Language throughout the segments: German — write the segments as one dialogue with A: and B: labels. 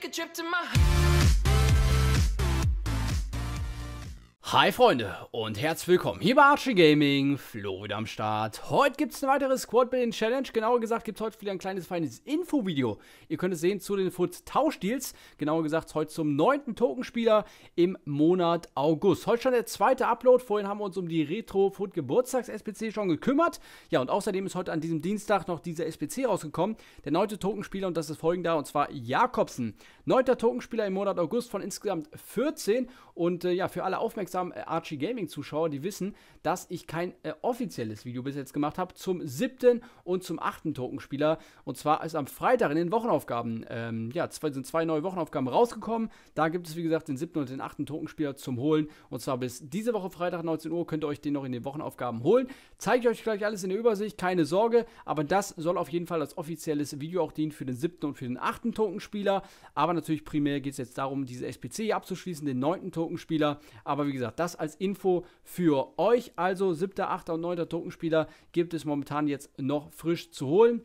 A: take a trip to my Hi Freunde und herzlich willkommen hier bei Archie Gaming, Flo wieder am Start. Heute gibt es eine weitere Squad Building Challenge, genauer gesagt gibt es heute wieder ein kleines feines Infovideo. Ihr könnt es sehen zu den Foot Tausch Deals, genauer gesagt heute zum neunten Tokenspieler im Monat August. Heute schon der zweite Upload, vorhin haben wir uns um die Retro Foot Geburtstags SPC schon gekümmert. Ja und außerdem ist heute an diesem Dienstag noch dieser SPC rausgekommen, der neunte Tokenspieler und das ist folgender und zwar Jakobsen. Neunter Tokenspieler im Monat August von insgesamt 14 und äh, ja für alle Aufmerksamkeit aufmerksamen äh, Archie Gaming Zuschauer, die wissen, dass ich kein äh, offizielles Video bis jetzt gemacht habe zum siebten und zum achten Tokenspieler. Und zwar ist am Freitag in den Wochenaufgaben, ähm, ja, zwei, sind zwei neue Wochenaufgaben rausgekommen. Da gibt es, wie gesagt, den siebten und den achten Tokenspieler zum Holen. Und zwar bis diese Woche Freitag 19 Uhr könnt ihr euch den noch in den Wochenaufgaben holen. Zeige ich euch gleich alles in der Übersicht, keine Sorge. Aber das soll auf jeden Fall als offizielles Video auch dienen für den siebten und für den achten Tokenspieler. Aber natürlich primär geht es jetzt darum, diese SPC hier abzuschließen, den neunten Tokenspieler. Aber wie gesagt, gesagt, das als Info für euch. Also 7., 8. und 9. Tokenspieler gibt es momentan jetzt noch frisch zu holen.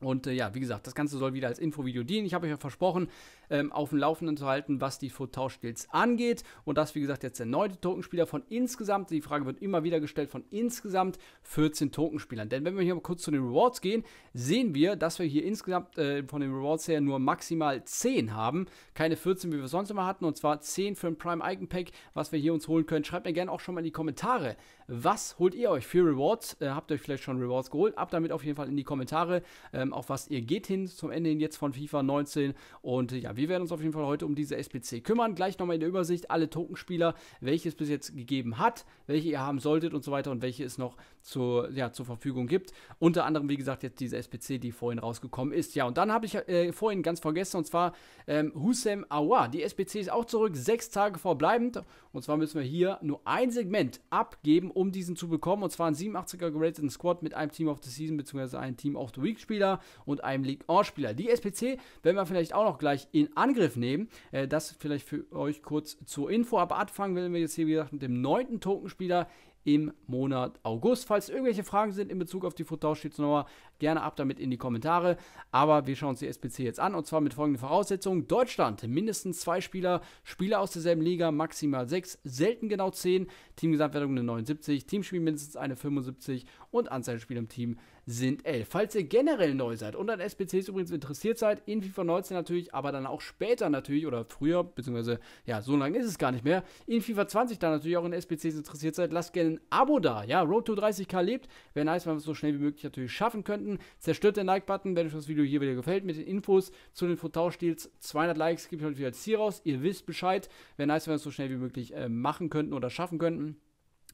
A: Und äh, ja, wie gesagt, das Ganze soll wieder als Infovideo dienen. Ich habe euch ja versprochen, ähm, auf dem Laufenden zu halten, was die foot fotausch deals angeht. Und das, wie gesagt, jetzt der neunte Tokenspieler von insgesamt, die Frage wird immer wieder gestellt, von insgesamt 14 Tokenspielern. Denn wenn wir hier mal kurz zu den Rewards gehen, sehen wir, dass wir hier insgesamt äh, von den Rewards her nur maximal 10 haben. Keine 14, wie wir sonst immer hatten. Und zwar 10 für ein Prime Icon Pack, was wir hier uns holen können. Schreibt mir gerne auch schon mal in die Kommentare, was holt ihr euch für Rewards? Äh, habt ihr euch vielleicht schon Rewards geholt? Ab damit auf jeden Fall in die Kommentare. Ähm, allem auch was ihr geht hin zum Ende jetzt von FIFA 19. Und äh, ja, wir werden uns auf jeden Fall heute um diese SPC kümmern. Gleich nochmal in der Übersicht alle Tokenspieler, welche es bis jetzt gegeben hat, welche ihr haben solltet und so weiter und welche es noch zur, ja, zur Verfügung gibt. Unter anderem, wie gesagt, jetzt diese SPC, die vorhin rausgekommen ist. Ja, und dann habe ich äh, vorhin ganz vergessen, und zwar ähm, Hussein Awa. Die SPC ist auch zurück, sechs Tage verbleibend. Und zwar müssen wir hier nur ein Segment abgeben, um diesen zu bekommen. Und zwar einen 87er gerateten Squad mit einem Team of the Season bzw. einem Team of the Week-Spieler und einem League-On-Spieler. Die SPC werden wir vielleicht auch noch gleich in Angriff nehmen. Äh, das vielleicht für euch kurz zur Info. Aber anfangen werden wir jetzt hier, wie gesagt, mit dem neunten Tokenspieler im Monat August. Falls irgendwelche Fragen sind in Bezug auf die futtausch Fotauschitznummer, Gerne ab damit in die Kommentare. Aber wir schauen uns die SPC jetzt an und zwar mit folgenden Voraussetzungen. Deutschland, mindestens zwei Spieler, Spieler aus derselben Liga, maximal sechs, selten genau zehn, Teamgesamtwertung eine 79, Teamspiel mindestens eine 75 und Anzahl der Spieler im Team sind 11. Falls ihr generell neu seid und an SPCs übrigens interessiert seid, in FIFA 19 natürlich, aber dann auch später natürlich oder früher, beziehungsweise ja, so lange ist es gar nicht mehr, in FIFA 20 dann natürlich auch in SPCs interessiert seid, lasst gerne ein Abo da. Ja, Road to 30k lebt, wäre nice, wenn wir es so schnell wie möglich natürlich schaffen könnten finden. Zerstört den Like-Button, wenn euch das Video hier wieder gefällt, mit den Infos zu den fotau 200 Likes gebe ich heute wieder als Ziel raus. Ihr wisst Bescheid. Wäre nice, wenn wir es so schnell wie möglich äh, machen könnten oder schaffen könnten.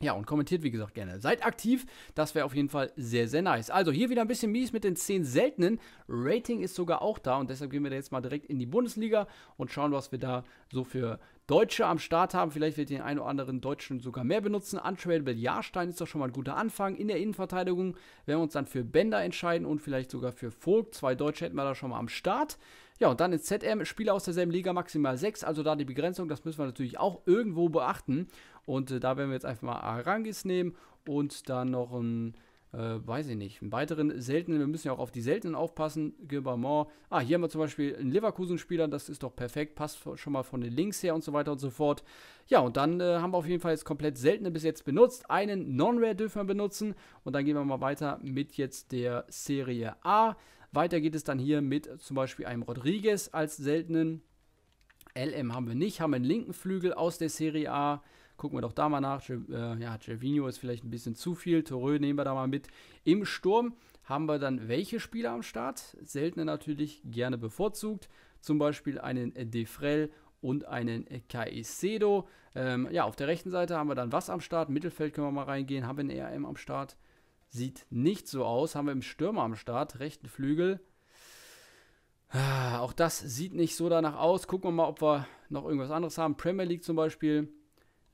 A: Ja, und kommentiert, wie gesagt, gerne. Seid aktiv, das wäre auf jeden Fall sehr, sehr nice. Also hier wieder ein bisschen mies mit den 10 seltenen. Rating ist sogar auch da und deshalb gehen wir jetzt mal direkt in die Bundesliga und schauen, was wir da so für Deutsche am Start haben. Vielleicht wird den einen oder anderen Deutschen sogar mehr benutzen. Untradable Jahrstein ist doch schon mal ein guter Anfang. In der Innenverteidigung werden wir uns dann für Bender entscheiden und vielleicht sogar für Vogt. Zwei Deutsche hätten wir da schon mal am Start. Ja, und dann in ZM Spieler aus derselben Liga maximal 6, Also da die Begrenzung, das müssen wir natürlich auch irgendwo beachten. Und äh, da werden wir jetzt einfach mal Arangis nehmen und dann noch ein, äh, weiß ich nicht, einen weiteren seltenen. Wir müssen ja auch auf die seltenen aufpassen. Gilbermont. Ah, hier haben wir zum Beispiel einen Leverkusen-Spieler. Das ist doch perfekt. Passt schon mal von den Links her und so weiter und so fort. Ja, und dann äh, haben wir auf jeden Fall jetzt komplett seltene bis jetzt benutzt. Einen Non-Rare dürfen wir benutzen. Und dann gehen wir mal weiter mit jetzt der Serie A. Weiter geht es dann hier mit zum Beispiel einem Rodriguez als seltenen. LM haben wir nicht, haben einen linken Flügel aus der Serie A. Gucken wir doch da mal nach. Äh, ja, Gervinho ist vielleicht ein bisschen zu viel. Torö nehmen wir da mal mit. Im Sturm haben wir dann welche Spieler am Start? Seltener natürlich, gerne bevorzugt. Zum Beispiel einen Defrel und einen Caicedo. Ähm, ja, auf der rechten Seite haben wir dann was am Start. Mittelfeld können wir mal reingehen. Haben wir einen ERM am Start? Sieht nicht so aus. Haben wir im Stürmer am Start. Rechten Flügel. Ah, auch das sieht nicht so danach aus. Gucken wir mal, ob wir noch irgendwas anderes haben. Premier League zum Beispiel.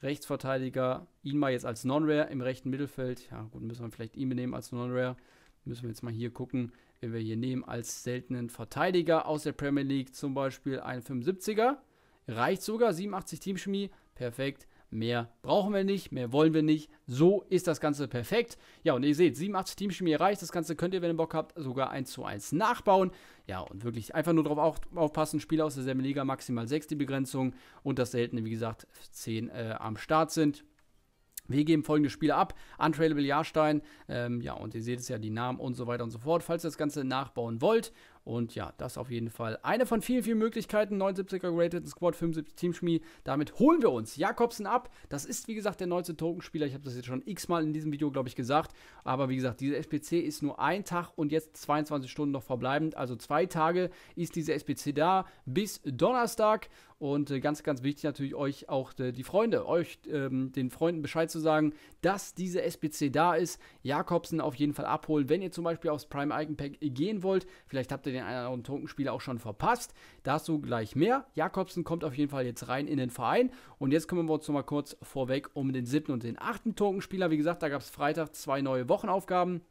A: Rechtsverteidiger, ihn mal jetzt als Non-Rare im rechten Mittelfeld. Ja, gut, müssen wir vielleicht ihn nehmen als Non-Rare. Müssen wir jetzt mal hier gucken, wenn wir hier nehmen als seltenen Verteidiger aus der Premier League, zum Beispiel ein 75er. Reicht sogar, 87 Teamchemie, perfekt. Mehr brauchen wir nicht, mehr wollen wir nicht. So ist das Ganze perfekt. Ja, und ihr seht, 87 Teamchemie erreicht. Das Ganze könnt ihr, wenn ihr Bock habt, sogar 1 zu 1 nachbauen. Ja, und wirklich einfach nur darauf aufpassen. Spieler aus derselben Liga, maximal 6 die Begrenzung. Und das seltene, wie gesagt, 10 äh, am Start sind. Wir geben folgende Spiele ab: Untrailable Jahrstein, ähm, ja, und ihr seht es ja, die Namen und so weiter und so fort. Falls ihr das Ganze nachbauen wollt und ja, das auf jeden Fall eine von vielen, vielen Möglichkeiten. 79er gerated, Squad 75 Team Teamschmied. Damit holen wir uns Jakobsen ab. Das ist, wie gesagt, der 19 Tokenspieler. Ich habe das jetzt schon x-mal in diesem Video, glaube ich, gesagt. Aber wie gesagt, diese SPC ist nur ein Tag und jetzt 22 Stunden noch verbleibend. Also zwei Tage ist diese SPC da bis Donnerstag. Und äh, ganz, ganz wichtig natürlich euch auch äh, die Freunde, euch ähm, den Freunden Bescheid zu sagen, dass diese SPC da ist. Jakobsen auf jeden Fall abholen, wenn ihr zum Beispiel aufs Prime Icon Pack gehen wollt. Vielleicht habt ihr den einen oder anderen Tokenspieler auch schon verpasst. Dazu gleich mehr. Jakobsen kommt auf jeden Fall jetzt rein in den Verein. Und jetzt kümmern wir uns nochmal kurz vorweg um den siebten und den achten Tokenspieler. Wie gesagt, da gab es Freitag zwei neue Wochenaufgaben.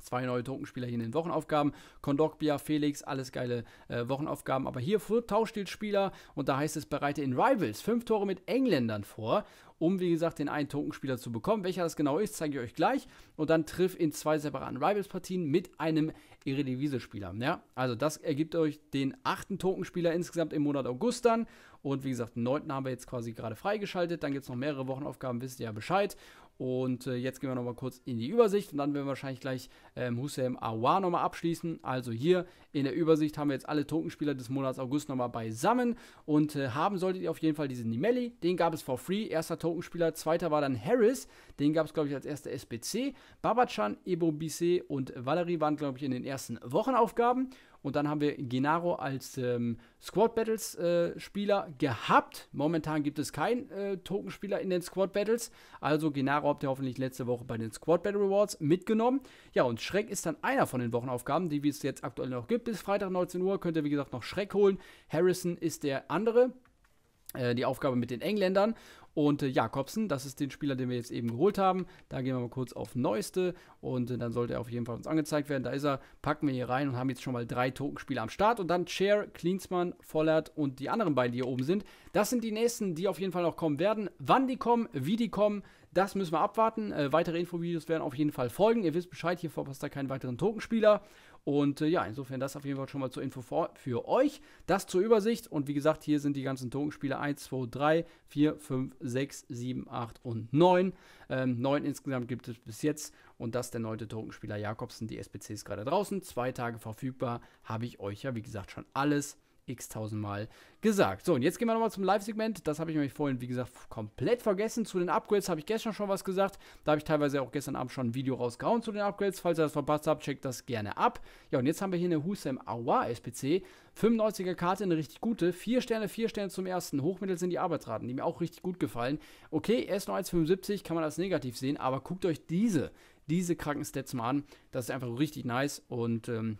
A: Zwei neue Tokenspieler hier in den Wochenaufgaben. Kondogbia, Felix, alles geile äh, Wochenaufgaben. Aber hier tauscht den Spieler und da heißt es, bereite in Rivals fünf Tore mit Engländern vor, um wie gesagt den einen Tokenspieler zu bekommen. Welcher das genau ist, zeige ich euch gleich. Und dann triff in zwei separaten Rivals-Partien mit einem Eredivisie-Spieler. Ja, also das ergibt euch den achten Tokenspieler insgesamt im Monat August dann. Und wie gesagt, den neunten haben wir jetzt quasi gerade freigeschaltet. Dann gibt es noch mehrere Wochenaufgaben, wisst ihr ja Bescheid. Und äh, jetzt gehen wir nochmal kurz in die Übersicht und dann werden wir wahrscheinlich gleich ähm, Hussein Awa nochmal abschließen. Also hier in der Übersicht haben wir jetzt alle Tokenspieler des Monats August nochmal beisammen und äh, haben solltet ihr auf jeden Fall diesen Nimelli, den gab es for free, erster Tokenspieler, zweiter war dann Harris, den gab es glaube ich als erster SBC, Babacan, Ebo Bisse und Valerie waren glaube ich in den ersten Wochenaufgaben und dann haben wir Gennaro als ähm, Squad Battles äh, Spieler gehabt. Momentan gibt es keinen äh, Tokenspieler in den Squad Battles. Also Gennaro habt ihr hoffentlich letzte Woche bei den Squad Battle Rewards mitgenommen. Ja, und Schreck ist dann einer von den Wochenaufgaben, die es jetzt aktuell noch gibt. Bis Freitag 19 Uhr könnt ihr, wie gesagt, noch Schreck holen. Harrison ist der andere äh, die Aufgabe mit den Engländern. Und äh, Jakobsen, das ist den Spieler, den wir jetzt eben geholt haben. Da gehen wir mal kurz auf Neueste und äh, dann sollte er auf jeden Fall uns angezeigt werden. Da ist er, packen wir hier rein und haben jetzt schon mal drei Tokenspieler am Start. Und dann Chair, Klinsmann, Vollert und die anderen beiden, die hier oben sind. Das sind die nächsten, die auf jeden Fall noch kommen werden. Wann die kommen, wie die kommen, das müssen wir abwarten. Äh, weitere Infovideos werden auf jeden Fall folgen. Ihr wisst Bescheid, hier verpasst ihr keinen weiteren Tokenspieler. Und äh, ja, insofern das auf jeden Fall schon mal zur Info für, für euch. Das zur Übersicht. Und wie gesagt, hier sind die ganzen Tokenspiele 1, 2, 3, 4, 5, 6, 7, 8 und 9. Ähm, 9 insgesamt gibt es bis jetzt. Und das der neunte Tokenspieler Jakobsen. Die SPC ist gerade draußen. Zwei Tage verfügbar. Habe ich euch ja, wie gesagt, schon alles x-tausend Mal gesagt. So, und jetzt gehen wir nochmal zum Live-Segment. Das habe ich nämlich vorhin, wie gesagt, komplett vergessen. Zu den Upgrades habe ich gestern schon was gesagt. Da habe ich teilweise auch gestern Abend schon ein Video rausgehauen zu den Upgrades. Falls ihr das verpasst habt, checkt das gerne ab. Ja, und jetzt haben wir hier eine Husem Awa SPC. 95er Karte, eine richtig gute. 4 Sterne, 4 Sterne zum ersten. Hochmittel sind die Arbeitsraten, die mir auch richtig gut gefallen. Okay, erst noch 1,75, kann man als negativ sehen, aber guckt euch diese, diese kranken Stats mal an. Das ist einfach richtig nice und ähm,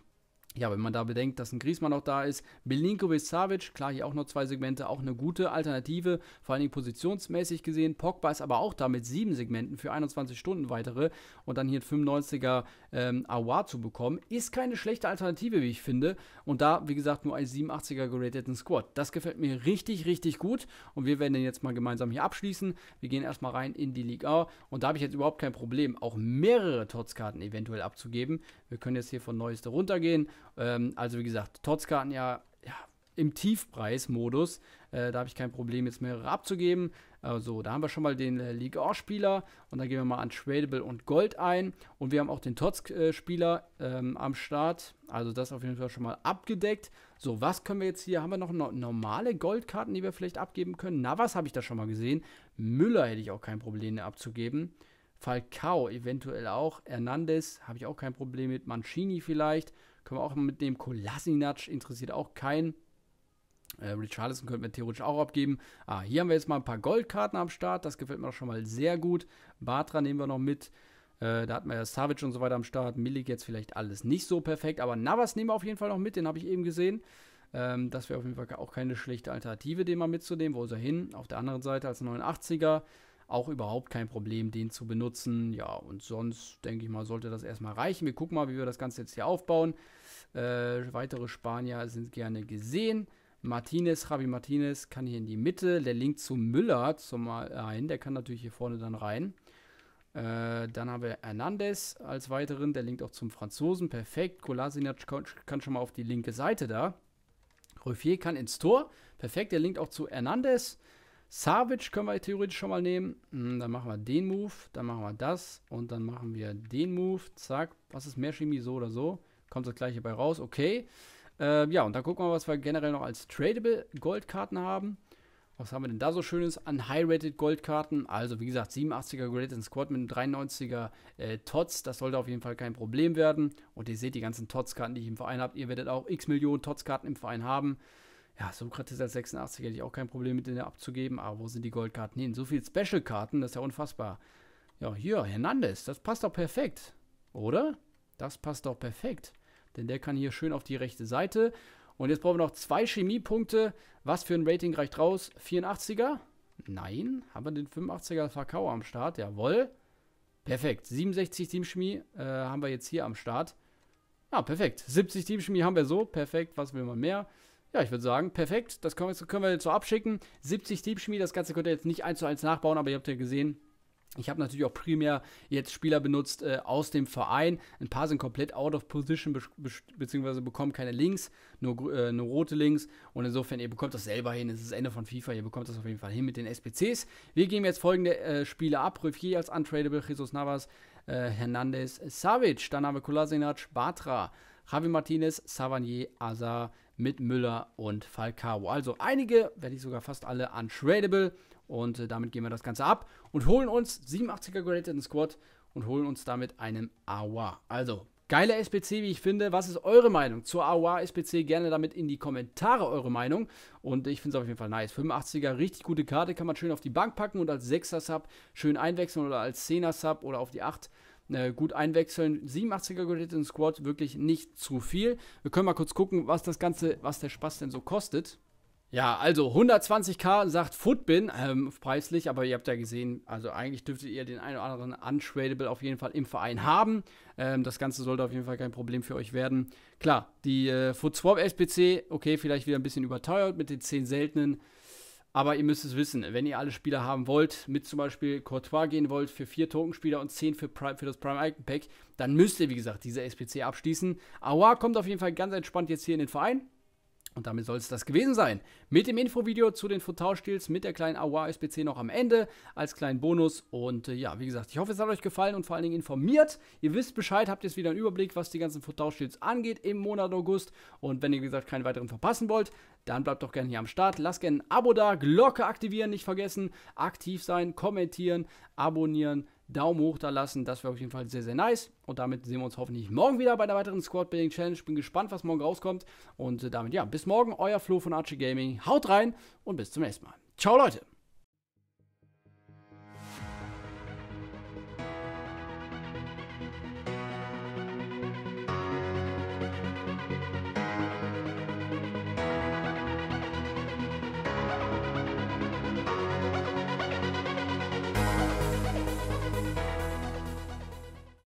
A: ja, wenn man da bedenkt, dass ein Griesmann noch da ist, Milinkovic, Savic, klar hier auch noch zwei Segmente, auch eine gute Alternative, vor allen Dingen positionsmäßig gesehen. Pogba ist aber auch da mit sieben Segmenten für 21 Stunden weitere und dann hier 95er ähm, Awar zu bekommen, ist keine schlechte Alternative, wie ich finde. Und da, wie gesagt, nur ein 87er gerateten Squad. Das gefällt mir richtig, richtig gut und wir werden den jetzt mal gemeinsam hier abschließen. Wir gehen erstmal rein in die Liga und da habe ich jetzt überhaupt kein Problem, auch mehrere Totskarten eventuell abzugeben. Wir können jetzt hier von Neueste runtergehen ähm, also wie gesagt, Totzkarten ja, ja im Tiefpreismodus. Äh, da habe ich kein Problem, jetzt mehrere abzugeben. Also, da haben wir schon mal den äh, League Spieler und dann gehen wir mal an Tradable und Gold ein. Und wir haben auch den Tots-Spieler äh, ähm, am Start. Also, das auf jeden Fall schon mal abgedeckt. So, was können wir jetzt hier? Haben wir noch no normale Goldkarten, die wir vielleicht abgeben können? Na, was habe ich da schon mal gesehen? Müller hätte ich auch kein Problem abzugeben. Falcao eventuell auch. Hernandez habe ich auch kein Problem mit. Mancini vielleicht. Können wir auch mitnehmen. Kolasinac interessiert auch keinen. Äh, Richarlison könnten wir theoretisch auch abgeben. Ah, hier haben wir jetzt mal ein paar Goldkarten am Start. Das gefällt mir doch schon mal sehr gut. Batra nehmen wir noch mit. Äh, da hatten wir ja Savage und so weiter am Start. Millig jetzt vielleicht alles nicht so perfekt. Aber Navas nehmen wir auf jeden Fall noch mit. Den habe ich eben gesehen. Ähm, das wäre auf jeden Fall auch keine schlechte Alternative, den mal mitzunehmen. Wo ist er hin? Auf der anderen Seite als 89er auch überhaupt kein Problem, den zu benutzen. Ja, und sonst denke ich mal, sollte das erstmal reichen. Wir gucken mal, wie wir das Ganze jetzt hier aufbauen. Äh, weitere Spanier sind gerne gesehen. Martinez, Javi Martinez kann hier in die Mitte. Der Link zu Müller zum einen, der kann natürlich hier vorne dann rein. Äh, dann haben wir Hernandez als weiteren, der linkt auch zum Franzosen. Perfekt. Kolasinac kann schon mal auf die linke Seite da. Ruffier kann ins Tor. Perfekt, der linkt auch zu Hernandez. Savage können wir theoretisch schon mal nehmen. Hm, dann machen wir den Move, dann machen wir das und dann machen wir den Move. Zack, was ist mehr Chemie so oder so? Kommt das gleiche bei raus, okay. Äh, ja, und dann gucken wir, was wir generell noch als tradable Goldkarten haben. Was haben wir denn da so schönes? an high rated Goldkarten. Also, wie gesagt, 87er Graded Squad mit einem 93er äh, Tots. Das sollte auf jeden Fall kein Problem werden. Und ihr seht die ganzen Tots-Karten, die ich im Verein habe. Ihr werdet auch x Millionen Tots-Karten im Verein haben. Ja, Sokrates als 86 hätte ich auch kein Problem mit abzugeben, aber wo sind die Goldkarten hin? So viele Special-Karten, das ist ja unfassbar. Ja, hier, Hernandez, das passt doch perfekt, oder? Das passt doch perfekt, denn der kann hier schön auf die rechte Seite. Und jetzt brauchen wir noch zwei Chemiepunkte. Was für ein Rating reicht raus? 84er? Nein. Haben wir den 85er Verkau am Start? Jawohl. Perfekt. 67 Teamchemie äh, haben wir jetzt hier am Start. Ah, perfekt. 70 Teamchemie haben wir so. Perfekt. Was will man mehr? Ja, ich würde sagen, perfekt. Das können wir, können wir jetzt so abschicken. 70 Diebschmied, das Ganze könnt ihr jetzt nicht eins zu eins nachbauen, aber ihr habt ja gesehen, ich habe natürlich auch primär jetzt Spieler benutzt äh, aus dem Verein. Ein paar sind komplett out of position, be beziehungsweise bekommen keine Links, nur, äh, nur rote Links. Und insofern, ihr bekommt das selber hin. Es ist das Ende von FIFA, ihr bekommt das auf jeden Fall hin mit den SPCs. Wir geben jetzt folgende äh, Spieler ab. Ruffier als untradable, Jesus Navas, äh, Hernandez, Savic. Dann haben wir Kolasinac, Batra, Javi Martinez, Savanier, Azar, mit Müller und Falcao. Also einige, wenn nicht sogar fast alle, untradable. Und äh, damit gehen wir das Ganze ab und holen uns 87er Graded in Squad und holen uns damit einen Awa. Also, geile SPC, wie ich finde. Was ist eure Meinung zur Awa SPC? Gerne damit in die Kommentare eure Meinung. Und ich finde es auf jeden Fall nice. 85er, richtig gute Karte, kann man schön auf die Bank packen und als 6er Sub schön einwechseln oder als 10er Sub oder auf die 8 äh, gut einwechseln. 87er Gerät in Squad, wirklich nicht zu viel. Wir können mal kurz gucken, was das Ganze, was der Spaß denn so kostet. Ja, also 120k sagt Footbin, ähm, preislich, aber ihr habt ja gesehen, also eigentlich dürftet ihr den einen oder anderen Untradable auf jeden Fall im Verein haben. Ähm, das Ganze sollte auf jeden Fall kein Problem für euch werden. Klar, die äh, FootSwap SPC, okay, vielleicht wieder ein bisschen überteuert mit den 10 seltenen, aber ihr müsst es wissen, wenn ihr alle Spieler haben wollt, mit zum Beispiel Courtois gehen wollt für vier Tokenspieler und zehn für, Prime, für das Prime Icon Pack, dann müsst ihr, wie gesagt, diese SPC abschließen. Awa kommt auf jeden Fall ganz entspannt jetzt hier in den Verein. Und damit soll es das gewesen sein. Mit dem Infovideo zu den Futau-Stils mit der kleinen Aua SPC noch am Ende als kleinen Bonus. Und äh, ja, wie gesagt, ich hoffe, es hat euch gefallen und vor allen Dingen informiert. Ihr wisst Bescheid, habt jetzt wieder einen Überblick, was die ganzen Futau-Stils angeht im Monat August. Und wenn ihr, wie gesagt, keinen weiteren verpassen wollt, dann bleibt doch gerne hier am Start. Lasst gerne ein Abo da, Glocke aktivieren, nicht vergessen. Aktiv sein, kommentieren, abonnieren Daumen hoch da lassen. Das wäre auf jeden Fall sehr, sehr nice. Und damit sehen wir uns hoffentlich morgen wieder bei einer weiteren Squad Building Challenge. Bin gespannt, was morgen rauskommt. Und äh, damit, ja, bis morgen. Euer Flo von Archie Gaming. Haut rein und bis zum nächsten Mal. Ciao, Leute.